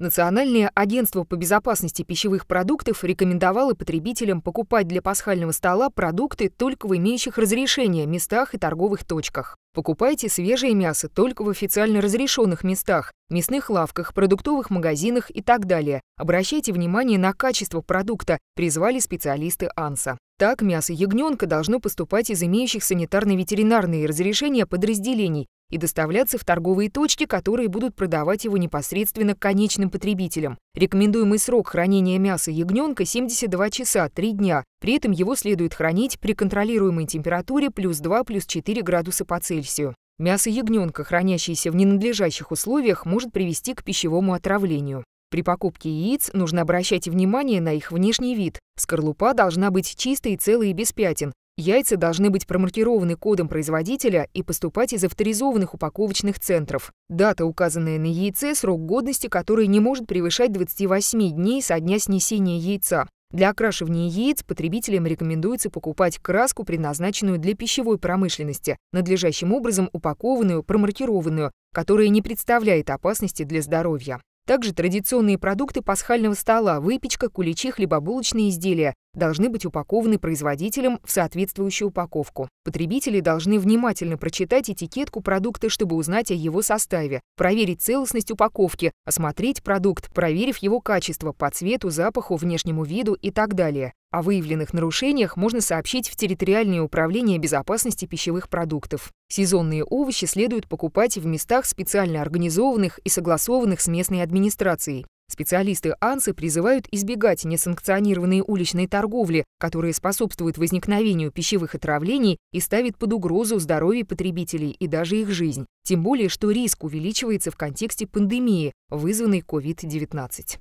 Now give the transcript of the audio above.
Национальное агентство по безопасности пищевых продуктов рекомендовало потребителям покупать для пасхального стола продукты только в имеющих разрешение местах и торговых точках. Покупайте свежее мясо только в официально разрешенных местах, мясных лавках, продуктовых магазинах и так далее. Обращайте внимание на качество продукта, призвали специалисты АНСа. Так, мясо ягненка должно поступать из имеющих санитарно-ветеринарные разрешения подразделений, и доставляться в торговые точки, которые будут продавать его непосредственно конечным потребителям. Рекомендуемый срок хранения мяса ягненка 72 часа 3 дня. При этом его следует хранить при контролируемой температуре плюс 2 плюс 4 градуса по Цельсию. Мясо ягненка, хранящееся в ненадлежащих условиях, может привести к пищевому отравлению. При покупке яиц нужно обращать внимание на их внешний вид. Скорлупа должна быть чистой, целой и без пятен. Яйца должны быть промаркированы кодом производителя и поступать из авторизованных упаковочных центров. Дата, указанная на яйце, срок годности которой не может превышать 28 дней со дня снесения яйца. Для окрашивания яиц потребителям рекомендуется покупать краску, предназначенную для пищевой промышленности, надлежащим образом упакованную, промаркированную, которая не представляет опасности для здоровья. Также традиционные продукты пасхального стола, выпечка, куличи, хлебобулочные изделия должны быть упакованы производителем в соответствующую упаковку. Потребители должны внимательно прочитать этикетку продукта, чтобы узнать о его составе, проверить целостность упаковки, осмотреть продукт, проверив его качество по цвету, запаху, внешнему виду и так далее. О выявленных нарушениях можно сообщить в территориальное управление безопасности пищевых продуктов. Сезонные овощи следует покупать в местах специально организованных и согласованных с местной администрацией. Специалисты АНСы призывают избегать несанкционированной уличной торговли, которая способствует возникновению пищевых отравлений и ставит под угрозу здоровье потребителей и даже их жизнь. Тем более, что риск увеличивается в контексте пандемии, вызванной COVID-19.